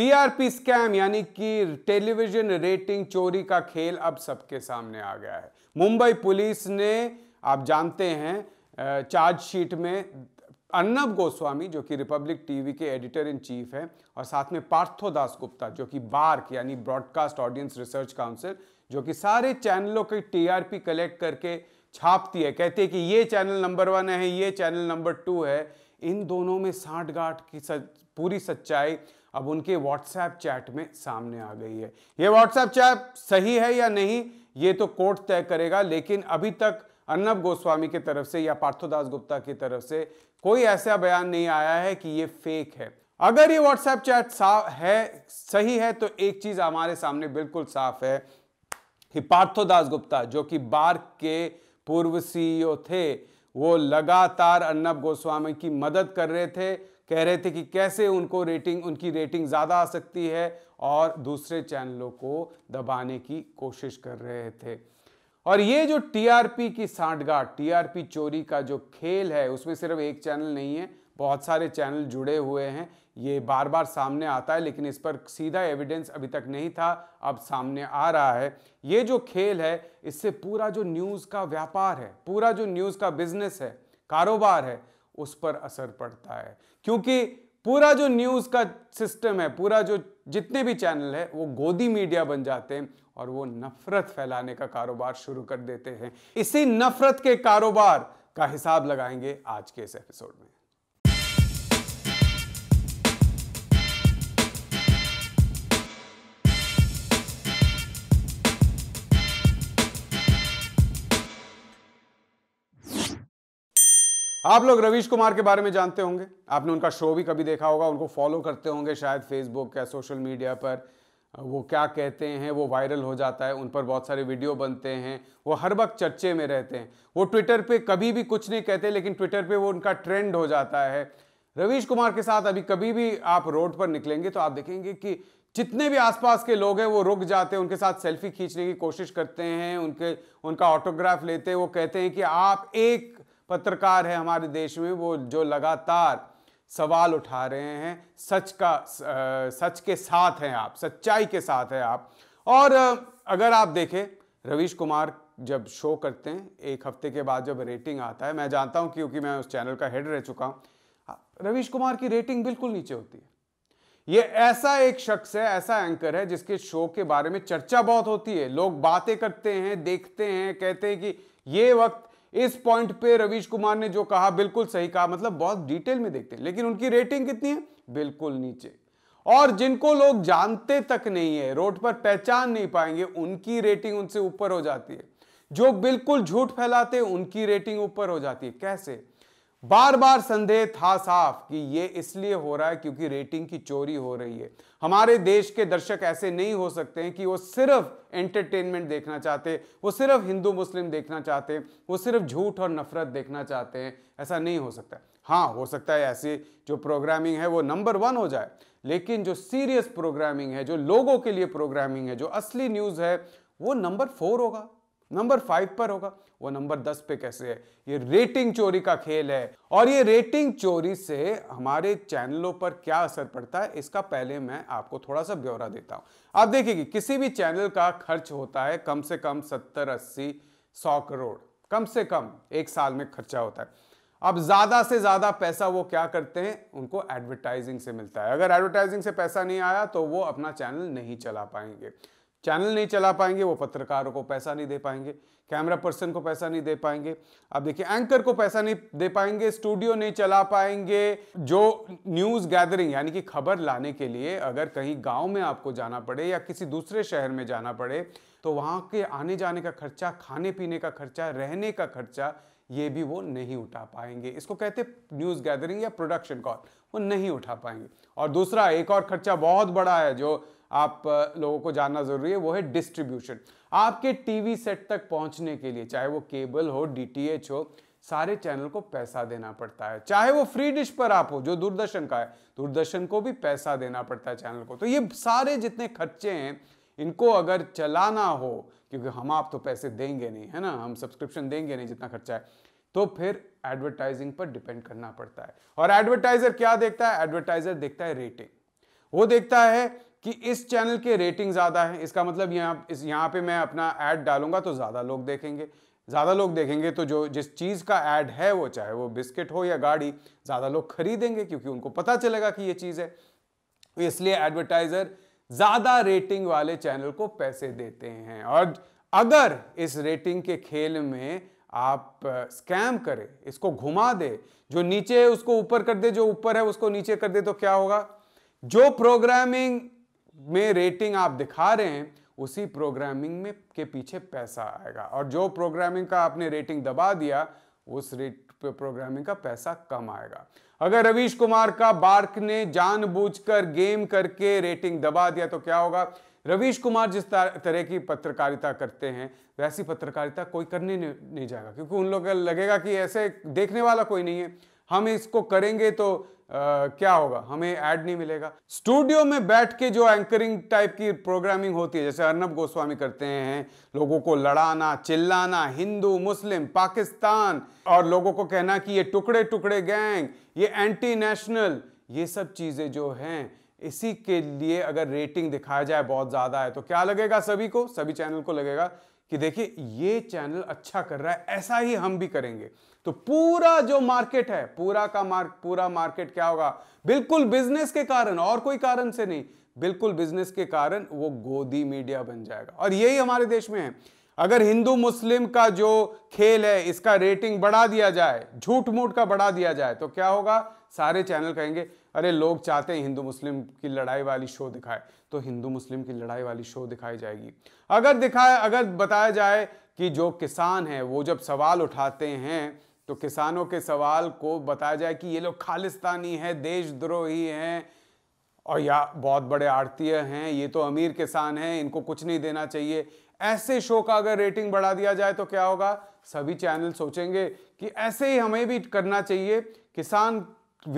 TRP scam यानी कि television rating चोरी का खेल अब सबके सामने आ गया है मुंबई पुलिस ने आप जानते हैं चार्जशीट में अर्नब गोस्वामी जो कि रिपब्लिक टीवी के एडिटर इन चीफ हैं और साथ में पार्थो दास गुप्ता जो कि बार्क यानी ब्रॉडकास्ट ऑडियंस रिसर्च काउंसिल जो कि सारे चैनलों की टीआरपी कलेक्ट करके छापती है कहती है कि ये चैनल नंबर वन है ये चैनल नंबर टू है इन दोनों में साठ गांठ की सच, पूरी सच्चाई अब उनके व्हाट्सएप चैट में सामने आ गई है ये व्हाट्सएप चैट सही है या नहीं ये तो कोर्ट तय करेगा लेकिन अभी तक अर्नब गोस्वामी की तरफ से या पार्थोदास गुप्ता की तरफ से कोई ऐसा बयान नहीं आया है कि ये फेक है अगर ये व्हाट्सएप चैट साफ है सही है तो एक चीज हमारे सामने बिल्कुल साफ है कि पार्थोदास गुप्ता जो कि बार के पूर्व सीईओ e थे वो लगातार अर्नब गोस्वामी की मदद कर रहे थे कह रहे थे कि कैसे उनको रेटिंग उनकी रेटिंग ज़्यादा आ सकती है और दूसरे चैनलों को दबाने की कोशिश कर रहे थे और ये जो टीआरपी की सांठगांठ टीआरपी चोरी का जो खेल है उसमें सिर्फ एक चैनल नहीं है बहुत सारे चैनल जुड़े हुए हैं ये बार बार सामने आता है लेकिन इस पर सीधा एविडेंस अभी तक नहीं था अब सामने आ रहा है ये जो खेल है इससे पूरा जो न्यूज़ का व्यापार है पूरा जो न्यूज़ का बिजनेस है कारोबार है उस पर असर पड़ता है क्योंकि पूरा जो न्यूज़ का सिस्टम है पूरा जो जितने भी चैनल है वो गोदी मीडिया बन जाते हैं और वो नफरत फैलाने का कारोबार शुरू कर देते हैं इसी नफरत के कारोबार का हिसाब लगाएंगे आज के इस एपिसोड में आप लोग रवीश कुमार के बारे में जानते होंगे आपने उनका शो भी कभी देखा होगा उनको फॉलो करते होंगे शायद फेसबुक या सोशल मीडिया पर वो क्या कहते हैं वो वायरल हो जाता है उन पर बहुत सारे वीडियो बनते हैं वो हर वक्त चर्चे में रहते हैं वो ट्विटर पे कभी भी कुछ नहीं कहते लेकिन ट्विटर पे वो उनका ट्रेंड हो जाता है रवीश कुमार के साथ अभी कभी भी आप रोड पर निकलेंगे तो आप देखेंगे कि जितने भी आसपास के लोग हैं वो रुक जाते हैं उनके साथ सेल्फी खींचने की कोशिश करते हैं उनके उनका ऑटोग्राफ लेते हैं वो कहते हैं कि आप एक पत्रकार है हमारे देश में वो जो लगातार सवाल उठा रहे हैं सच का सच के साथ हैं आप सच्चाई के साथ हैं आप और अगर आप देखें रवीश कुमार जब शो करते हैं एक हफ्ते के बाद जब रेटिंग आता है मैं जानता हूं क्योंकि मैं उस चैनल का हेड रह चुका हूं रवीश कुमार की रेटिंग बिल्कुल नीचे होती है ये ऐसा एक शख्स है ऐसा एंकर है जिसके शो के बारे में चर्चा बहुत होती है लोग बातें करते हैं देखते हैं कहते हैं कि ये वक्त इस पॉइंट पे रवीश कुमार ने जो कहा बिल्कुल सही कहा मतलब बहुत डिटेल में देखते हैं लेकिन उनकी रेटिंग कितनी है बिल्कुल नीचे और जिनको लोग जानते तक नहीं है रोड पर पहचान नहीं पाएंगे उनकी रेटिंग उनसे ऊपर हो जाती है जो बिल्कुल झूठ फैलाते उनकी रेटिंग ऊपर हो जाती है कैसे बार बार संदेह था साफ कि ये इसलिए हो रहा है क्योंकि रेटिंग की चोरी हो रही है हमारे देश के दर्शक ऐसे नहीं हो सकते हैं कि वो सिर्फ एंटरटेनमेंट देखना चाहते वो सिर्फ हिंदू मुस्लिम देखना चाहते वो सिर्फ झूठ और नफरत देखना चाहते हैं ऐसा नहीं हो सकता हाँ हो सकता है ऐसी जो प्रोग्रामिंग है वो नंबर वन हो जाए लेकिन जो सीरियस प्रोग्रामिंग है जो लोगों के लिए प्रोग्रामिंग है जो असली न्यूज़ है वो नंबर फोर होगा नंबर फाइव पर होगा वो नंबर दस पे कैसे है ये रेटिंग चोरी का खेल है और ये रेटिंग चोरी से हमारे चैनलों पर क्या असर पड़ता है इसका पहले मैं आपको थोड़ा सा ब्यौरा देता हूं आप देखिए कि किसी भी चैनल का खर्च होता है कम से कम सत्तर अस्सी सौ करोड़ कम से कम एक साल में खर्चा होता है अब ज़्यादा से ज़्यादा पैसा वो क्या करते हैं उनको एडवर्टाइजिंग से मिलता है अगर एडवर्टाइजिंग से पैसा नहीं आया तो वो अपना चैनल नहीं चला पाएंगे चैनल नहीं चला पाएंगे वो पत्रकारों को पैसा नहीं दे पाएंगे कैमरा पर्सन को पैसा नहीं दे पाएंगे आप देखिए एंकर को पैसा नहीं दे पाएंगे स्टूडियो नहीं चला पाएंगे जो न्यूज़ गैदरिंग यानी कि खबर लाने के लिए अगर कहीं गांव में आपको जाना पड़े या किसी दूसरे शहर में जाना पड़े तो वहाँ के आने जाने का खर्चा खाने पीने का खर्चा रहने का खर्चा ये भी वो नहीं उठा पाएंगे इसको कहते न्यूज़ गैदरिंग या प्रोडक्शन कॉल वो नहीं उठा पाएंगे और दूसरा एक और खर्चा बहुत बड़ा है जो आप लोगों को जानना ज़रूरी है वो है डिस्ट्रीब्यूशन आपके टीवी सेट तक पहुंचने के लिए चाहे वो केबल हो डीटीएच हो सारे चैनल को पैसा देना पड़ता है चाहे वो फ्री डिश पर आप हो जो दूरदर्शन का है दूरदर्शन को भी पैसा देना पड़ता है चैनल को तो ये सारे जितने खर्चे हैं इनको अगर चलाना हो क्योंकि हम आप तो पैसे देंगे नहीं है ना हम सब्सक्रिप्शन देंगे नहीं जितना खर्चा है तो फिर एडवर्टाइजिंग पर डिपेंड करना पड़ता है और एडवर्टाइजर क्या देखता है एडवर्टाइजर देखता है रेटिंग वो देखता है कि इस चैनल के रेटिंग ज़्यादा है इसका मतलब यहाँ इस यहाँ पे मैं अपना ऐड डालूंगा तो ज़्यादा लोग देखेंगे ज़्यादा लोग देखेंगे तो जो जिस चीज़ का ऐड है वो चाहे वो बिस्किट हो या गाड़ी ज़्यादा लोग खरीदेंगे क्योंकि उनको पता चलेगा कि ये चीज़ है तो इसलिए एडवर्टाइज़र ज़्यादा रेटिंग वाले चैनल को पैसे देते हैं और अगर इस रेटिंग के खेल में आप स्कैम करें इसको घुमा दे जो नीचे है उसको ऊपर कर दे जो ऊपर है उसको नीचे कर दे तो क्या होगा जो प्रोग्रामिंग में रेटिंग आप दिखा रहे हैं उसी प्रोग्रामिंग में के पीछे पैसा आएगा और जो प्रोग्रामिंग का आपने रेटिंग दबा दिया उस रेट प्रोग्रामिंग का पैसा कम आएगा अगर रवीश कुमार का बार्क ने जानबूझकर गेम करके रेटिंग दबा दिया तो क्या होगा रवीश कुमार जिस तरह की पत्रकारिता करते हैं वैसी पत्रकारिता कोई करने नहीं जाएगा क्योंकि उन लोगों का लगेगा कि ऐसे देखने वाला कोई नहीं है हम इसको करेंगे तो क्या होगा हमें ऐड नहीं मिलेगा स्टूडियो में बैठ के जो एंकरिंग टाइप की प्रोग्रामिंग होती है जैसे अर्नब गोस्वामी करते हैं लोगों को लड़ाना चिल्लाना हिंदू मुस्लिम पाकिस्तान और लोगों को कहना कि ये टुकड़े टुकड़े गैंग ये एंटी नेशनल ये सब चीज़ें जो हैं इसी के लिए अगर रेटिंग दिखाया जाए बहुत ज़्यादा है तो क्या लगेगा सभी को सभी चैनल को लगेगा कि देखिए ये चैनल अच्छा कर रहा है ऐसा ही हम भी करेंगे तो पूरा जो मार्केट है पूरा का मार्क पूरा मार्केट क्या होगा बिल्कुल बिजनेस के कारण और कोई कारण से नहीं बिल्कुल बिजनेस के कारण वो गोदी मीडिया बन जाएगा और यही हमारे देश में है अगर हिंदू मुस्लिम का जो खेल है इसका रेटिंग बढ़ा दिया जाए झूठ मूठ का बढ़ा दिया जाए तो क्या होगा सारे चैनल कहेंगे अरे लोग चाहते हैं हिंदू मुस्लिम की लड़ाई वाली शो दिखाए तो हिंदू मुस्लिम की लड़ाई वाली शो दिखाई जाएगी अगर दिखाए अगर बताया जाए कि जो किसान है वो जब सवाल उठाते हैं तो किसानों के सवाल को बताया जाए कि ये लोग खालिस्तानी हैं देशद्रोही हैं और या बहुत बड़े आड़तीय हैं ये तो अमीर किसान हैं इनको कुछ नहीं देना चाहिए ऐसे शो का अगर रेटिंग बढ़ा दिया जाए तो क्या होगा सभी चैनल सोचेंगे कि ऐसे ही हमें भी करना चाहिए किसान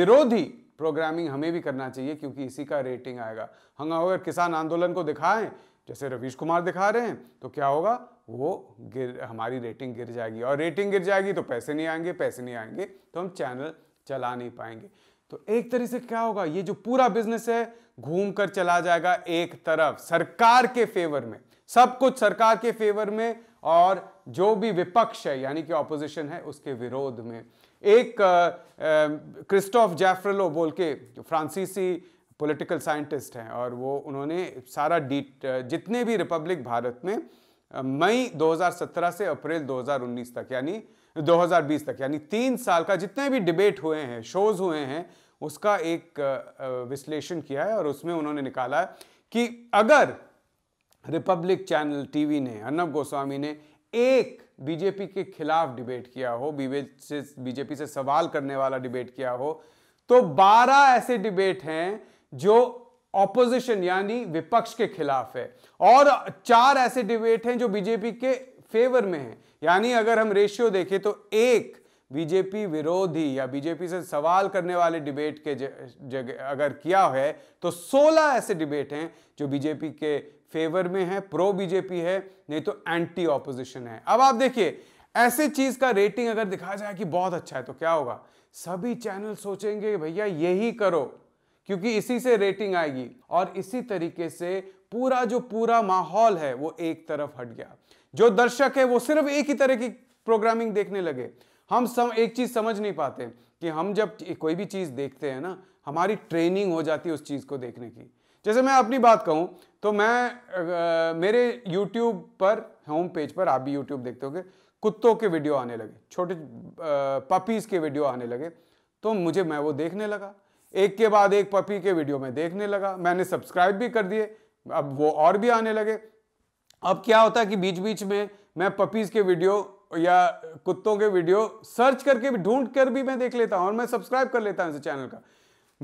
विरोधी प्रोग्रामिंग हमें भी करना चाहिए क्योंकि इसी का रेटिंग आएगा हम अगर किसान आंदोलन को दिखाएं जैसे रवीश कुमार दिखा रहे हैं तो क्या होगा वो गिर हमारी रेटिंग गिर जाएगी और रेटिंग गिर जाएगी तो पैसे नहीं आएंगे पैसे नहीं आएंगे तो हम चैनल चला नहीं पाएंगे तो एक तरह से क्या होगा ये जो पूरा बिजनेस है घूम कर चला जाएगा एक तरफ सरकार के फेवर में सब कुछ सरकार के फेवर में और जो भी विपक्ष है यानी कि ऑपोजिशन है उसके विरोध में एक क्रिस्टोफ जैफ्रलो बोल के फ्रांसीसी पॉलिटिकल साइंटिस्ट हैं और वो उन्होंने सारा डी जितने भी रिपब्लिक भारत में मई 2017 से अप्रैल 2019 तक यानी 2020 तक यानी तीन साल का जितने भी डिबेट हुए हैं शोज हुए हैं उसका एक विश्लेषण किया है और उसमें उन्होंने निकाला कि अगर रिपब्लिक चैनल टीवी ने अर्नब गोस्वामी ने एक बीजेपी के खिलाफ डिबेट किया हो बीजेपी से बीजेपी से सवाल करने वाला डिबेट किया हो तो 12 ऐसे डिबेट हैं जो ऑपोजिशन यानी विपक्ष के खिलाफ है और चार ऐसे डिबेट हैं जो बीजेपी के फेवर में हैं यानी अगर हम रेशियो देखें तो एक बीजेपी विरोधी या बीजेपी से सवाल करने वाले डिबेट के जगह अगर किया है तो 16 ऐसे डिबेट हैं जो बीजेपी के फेवर में है प्रो बीजेपी है नहीं तो एंटी ऑपोजिशन है अब आप देखिए ऐसे चीज का रेटिंग अगर दिखा जाए कि बहुत अच्छा है तो क्या होगा सभी चैनल सोचेंगे भैया यही करो क्योंकि इसी से रेटिंग आएगी और इसी तरीके से पूरा जो पूरा माहौल है वो एक तरफ हट गया जो दर्शक है वो सिर्फ एक ही तरह की प्रोग्रामिंग देखने लगे हम सम एक चीज़ समझ नहीं पाते कि हम जब कोई भी चीज़ देखते हैं ना हमारी ट्रेनिंग हो जाती है उस चीज़ को देखने की जैसे मैं अपनी बात कहूँ तो मैं आ, मेरे यूट्यूब पर होम पेज पर आप भी यूट्यूब देखते होगे कुत्तों के वीडियो आने लगे छोटे पपीज़ के वीडियो आने लगे तो मुझे मैं वो देखने लगा एक के बाद एक पपी के वीडियो में देखने लगा मैंने सब्सक्राइब भी कर दिए अब वो और भी आने लगे अब क्या होता है कि बीच बीच में मैं पपीज़ के वीडियो या कुत्तों के वीडियो सर्च करके भी ढूंढ कर भी मैं देख लेता हूं और मैं सब्सक्राइब कर लेता हूं इस चैनल का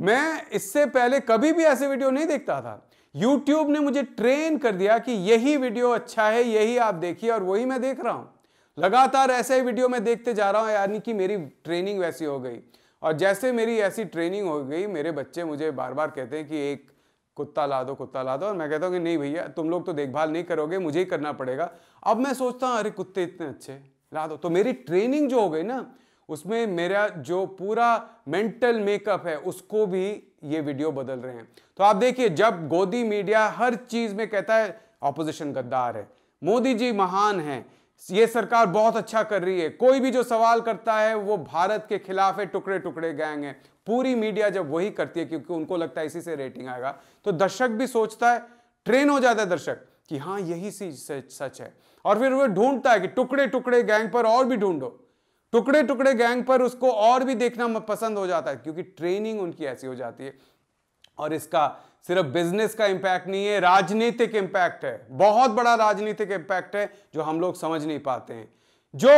मैं इससे पहले कभी भी ऐसे वीडियो नहीं देखता था YouTube ने मुझे ट्रेन कर दिया कि यही वीडियो अच्छा है यही आप देखिए और वही मैं देख रहा हूँ लगातार ऐसे ही वीडियो मैं देखते जा रहा हूं यानी कि मेरी ट्रेनिंग वैसी हो गई और जैसे मेरी ऐसी ट्रेनिंग हो गई मेरे बच्चे मुझे बार बार कहते हैं कि एक कुत्ता ला दो कुत्ता ला दो और मैं कहता हूँ कि नहीं भैया तुम लोग तो देखभाल नहीं करोगे मुझे ही करना पड़ेगा अब मैं सोचता हूँ अरे कुत्ते इतने अच्छे ला दो तो मेरी ट्रेनिंग जो हो गई ना उसमें मेरा जो पूरा मेंटल मेकअप है उसको भी ये वीडियो बदल रहे हैं तो आप देखिए जब गोदी मीडिया हर चीज़ में कहता है ऑपोजिशन गद्दार है मोदी जी महान हैं ये सरकार बहुत अच्छा कर रही है कोई भी जो सवाल करता है वो भारत के खिलाफ है टुकड़े टुकड़े गैंग है पूरी मीडिया जब वही करती है क्योंकि उनको लगता है इसी से रेटिंग आएगा तो दर्शक भी सोचता है ट्रेन हो जाता है दर्शक कि हाँ यही सी सच है और फिर वो ढूंढता है कि टुकड़े टुकड़े गैंग पर और भी ढूंढो टुकड़े टुकड़े गैंग पर उसको और भी देखना पसंद हो जाता है क्योंकि ट्रेनिंग उनकी ऐसी हो जाती है और इसका सिर्फ बिजनेस का इम्पैक्ट नहीं है राजनीतिक इम्पैक्ट है बहुत बड़ा राजनीतिक इम्पैक्ट है जो हम लोग समझ नहीं पाते हैं जो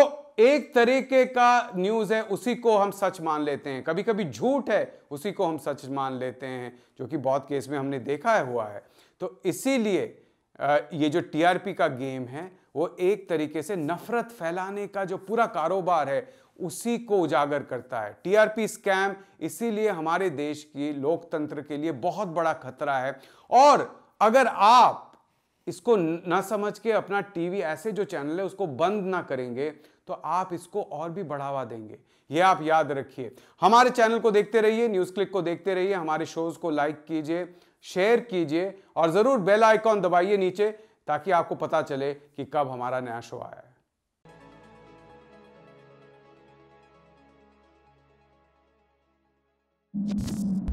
एक तरीके का न्यूज है उसी को हम सच मान लेते हैं कभी कभी झूठ है उसी को हम सच मान लेते हैं जो कि बहुत केस में हमने देखा है हुआ है तो इसीलिए ये जो टीआरपी का गेम है वो एक तरीके से नफरत फैलाने का जो पूरा कारोबार है उसी को उजागर करता है टीआरपी स्कैम इसीलिए हमारे देश की लोकतंत्र के लिए बहुत बड़ा खतरा है और अगर आप इसको ना समझ के अपना टीवी ऐसे जो चैनल है उसको बंद ना करेंगे तो आप इसको और भी बढ़ावा देंगे ये आप याद रखिए हमारे चैनल को देखते रहिए न्यूज़ क्लिक को देखते रहिए हमारे शोज़ को लाइक कीजिए शेयर कीजिए और ज़रूर बेल आइकॉन दबाइए नीचे ताकि आपको पता चले कि कब हमारा नया शो आया है you